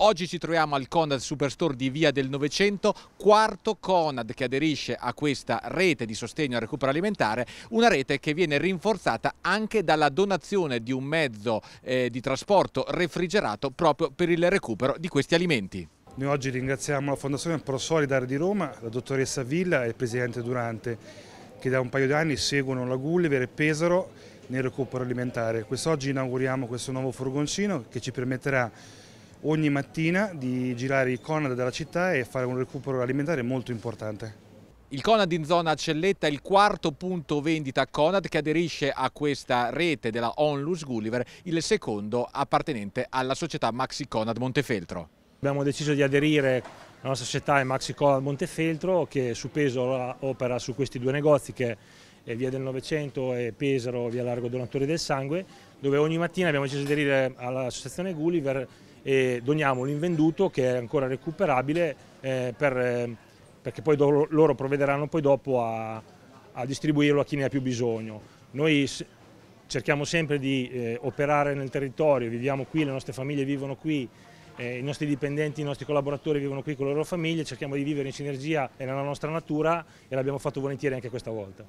Oggi ci troviamo al Conad Superstore di Via del Novecento, quarto Conad che aderisce a questa rete di sostegno al recupero alimentare, una rete che viene rinforzata anche dalla donazione di un mezzo eh, di trasporto refrigerato proprio per il recupero di questi alimenti. Noi oggi ringraziamo la Fondazione ProSolidar di Roma, la dottoressa Villa e il presidente Durante, che da un paio di anni seguono la Gulliver e Pesaro nel recupero alimentare. Quest'oggi inauguriamo questo nuovo furgoncino che ci permetterà ogni mattina di girare il Conad della città e fare un recupero alimentare molto importante. Il Conad in zona Celletta è il quarto punto vendita Conad che aderisce a questa rete della Onlus Gulliver, il secondo appartenente alla società Maxi Conad Montefeltro. Abbiamo deciso di aderire alla nostra società Maxi Conad Montefeltro che su peso opera su questi due negozi che è Via del Novecento e Pesaro, Via Largo Donatori del Sangue, dove ogni mattina abbiamo deciso di aderire all'associazione Gulliver e doniamo l'invenduto che è ancora recuperabile eh, per, eh, perché poi loro provvederanno poi dopo a, a, distribuirlo a chi ne ha più bisogno. Noi cerchiamo sempre di eh, operare nel territorio, viviamo qui, le nostre famiglie vivono qui, eh, i nostri dipendenti, i nostri collaboratori vivono qui con le loro famiglie, cerchiamo di vivere in sinergia e nella nostra natura e l'abbiamo fatto volentieri anche questa volta.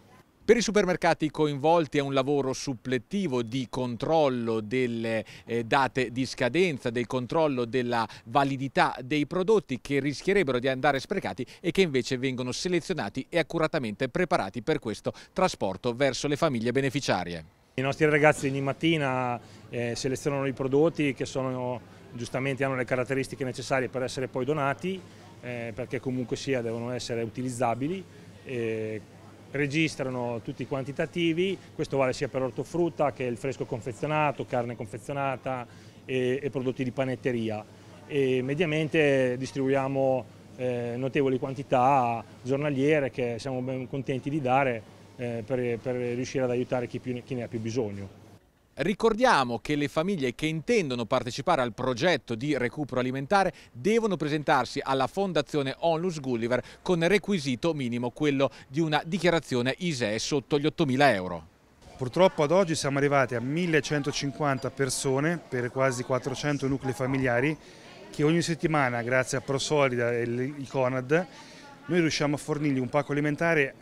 Per i supermercati coinvolti è un lavoro supplettivo di controllo delle eh, date di scadenza, del controllo della validità dei prodotti che rischierebbero di andare sprecati e che invece vengono selezionati e accuratamente preparati per questo trasporto verso le famiglie beneficiarie. I nostri ragazzi ogni mattina eh, selezionano i prodotti che sono, giustamente hanno le caratteristiche necessarie per essere poi donati, eh, perché comunque sia devono essere utilizzabili. Eh, registrano tutti i quantitativi, questo vale sia per ortofrutta che il fresco confezionato, carne confezionata e, e prodotti di panetteria e mediamente distribuiamo eh, notevoli quantità giornaliere che siamo ben contenti di dare eh, per, per riuscire ad aiutare chi, più, chi ne ha più bisogno. Ricordiamo che le famiglie che intendono partecipare al progetto di recupero alimentare devono presentarsi alla Fondazione Onlus Gulliver con requisito minimo quello di una dichiarazione ISEE sotto gli 8.000 euro. Purtroppo ad oggi siamo arrivati a 1150 persone per quasi 400 nuclei familiari che ogni settimana, grazie a ProSolida e il Conad, noi riusciamo a fornirgli un pacco alimentare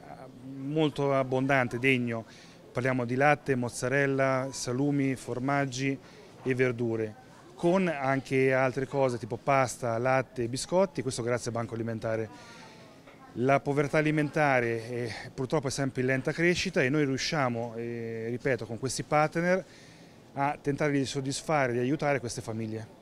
molto abbondante, degno, parliamo di latte, mozzarella, salumi, formaggi e verdure con anche altre cose tipo pasta, latte e biscotti, questo grazie al Banco Alimentare. La povertà alimentare è, eh, purtroppo è sempre in lenta crescita e noi riusciamo, eh, ripeto, con questi partner a tentare di soddisfare, di aiutare queste famiglie.